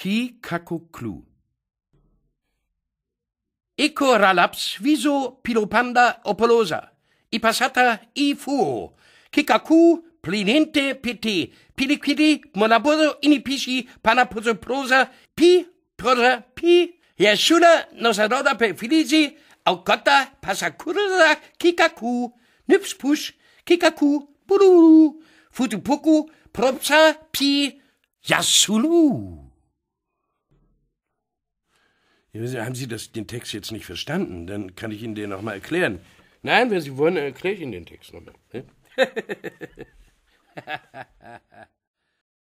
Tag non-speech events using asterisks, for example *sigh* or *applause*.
Kikakuklu. e k o r a l a p s viso pilopanda opolosa, ipasata s i fuo, kikaku plinente p e t e piliquidi molabodo inipisi panapozo prosa, pi prosa pi, y e s h u l a nosaroda pe filizi, a u k o t a pasacurosa kikaku, nipspus, h kikaku, bururu, futupuku, propsa pi, yasulu. Haben Sie das, den Text jetzt nicht verstanden? Dann kann ich Ihnen den nochmal erklären. Nein, wenn Sie wollen, erkläre ich Ihnen den Text nochmal. Ne? *laughs*